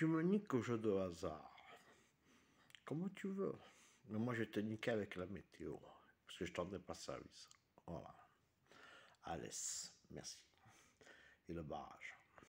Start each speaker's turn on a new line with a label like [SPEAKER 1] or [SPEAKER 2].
[SPEAKER 1] Tu me niques au jeu de hasard. Comment tu veux. Mais moi, je te niquer avec la météo. Parce que je t'en ai pas service. Voilà. Alès, merci. Et le barrage.